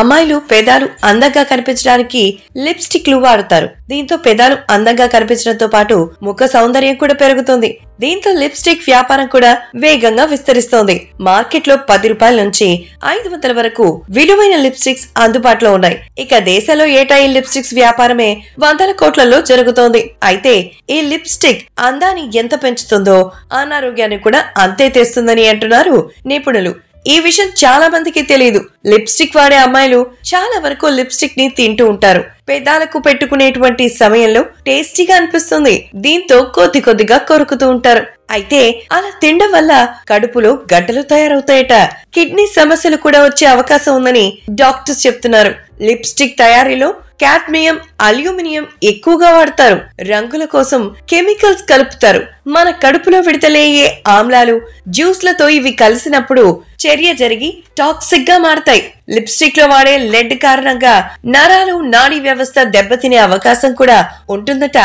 అమ్మాయిలు పెదాలు అందంగా కనిపించడానికి లిప్స్టిక్లు వాడుతారు దీంతో పెదాలు అందంగా కనిపించడంతో పాటు ముఖ సౌందర్యం కూడా పెరుగుతుంది దీంతో లిప్స్టిక్ వ్యాపారం కూడా వేగంగా విస్తరిస్తోంది మార్కెట్ లో పది రూపాయల నుంచి ఐదు వందల వరకు విలువైన లిప్స్టిక్స్ అందుబాటులో ఉన్నాయి ఇక దేశంలో ఏటా ఈ లిప్స్టిక్స్ వ్యాపారమే వందల కోట్లలో జరుగుతోంది అయితే ఈ లిప్స్టిక్ అందాన్ని ఎంత పెంచుతుందో అనారోగ్యాన్ని కూడా అంతే తెస్తుందని అంటున్నారు నిపుణులు ఈ విషయం చాలా మందికి తెలియదు లిప్స్టిక్ వాడే అమ్మాయిలు చాలా వరకు లిప్స్టిక్ ని తింటూ ఉంటారు పెదాలకు పెట్టుకునేటువంటి సమయంలో టేస్టీగా అనిపిస్తుంది దీంతో కొద్ది కొద్దిగా కొరుకుతూ ఉంటారు అయితే అలా తినడం వల్ల కడుపులో గడ్డలు తయారవుతాయట కిడ్నీ సమస్యలు కూడా వచ్చే అవకాశం ఉందని డాక్టర్స్ చెప్తున్నారు లిప్స్టిక్ తయారీలో క్యాడ్మియం అల్యూమినియం ఎక్కువగా వాడతారు రంగుల కోసం కెమికల్స్ కలుపుతారు మన కడుపులో విడతలేయే ఆమ్లాలు జ్యూస్లతో ఇవి కలిసినప్పుడు చర్య జరిగి టాక్సిక్ గా మారతాయి లిప్స్టిక్ లో వాడే లెడ్ కారణంగా నరాలు నాడీ వ్యవస్థ దెబ్బతినే అవకాశం కూడా ఉంటుందట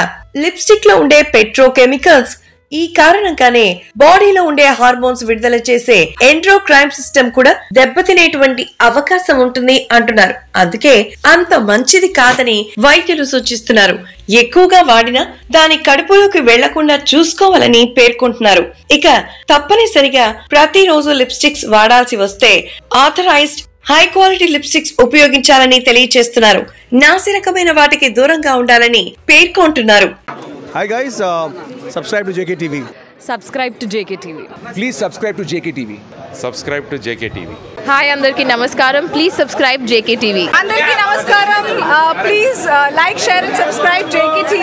లిప్స్టిక్ లో ఉండే పెట్రోకెమికల్స్ ఈ కారణంగానే బాడీలో ఉండే హార్మోన్స్ విడుదల చేసే ఎండ్రో క్రైమ్ సిస్టమ్ కూడా దెబ్బతినేటువంటి అవకాశం ఉంటుంది అంటున్నారు అందుకే అంత మంచిది కాదని వైద్యులు సూచిస్తున్నారు ఎక్కువగా వాడినా దాని కడుపులోకి వెళ్లకుండా చూసుకోవాలని పేర్కొంటున్నారు ఇక తప్పనిసరిగా ప్రతిరోజు లిప్స్టిక్స్ వాడాల్సి వస్తే ఆథరైజ్డ్ హై క్వాలిటీ లిప్స్టిక్స్ ఉపయోగించాలని తెలియచేస్తున్నారు నాసిరకమైన వాటికి దూరంగా ఉండాలని పేర్కొంటున్నారు Hi guys, uh, subscribe to JKTV. Subscribe to JKTV. Please subscribe to JKTV. Subscribe to JKTV. Hi, Andarki Namaskaram. Please subscribe JKTV. Andarki Namaskaram. Uh, please uh, like, share and subscribe JKTV.